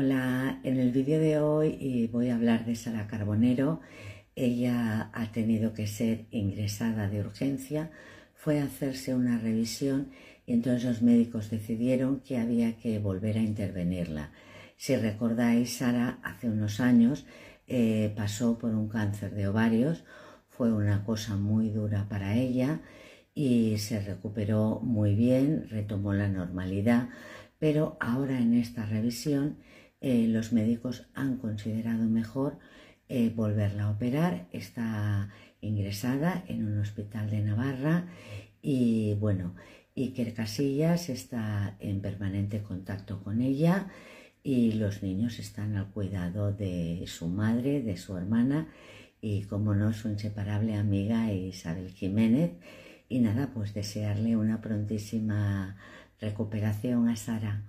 Hola, en el vídeo de hoy eh, voy a hablar de Sara Carbonero. Ella ha tenido que ser ingresada de urgencia, fue a hacerse una revisión y entonces los médicos decidieron que había que volver a intervenirla. Si recordáis, Sara hace unos años eh, pasó por un cáncer de ovarios, fue una cosa muy dura para ella y se recuperó muy bien, retomó la normalidad, pero ahora en esta revisión eh, los médicos han considerado mejor eh, volverla a operar. Está ingresada en un hospital de Navarra y bueno, Iker Casillas está en permanente contacto con ella y los niños están al cuidado de su madre, de su hermana y como no su inseparable amiga Isabel Jiménez. Y nada, pues desearle una prontísima recuperación a Sara.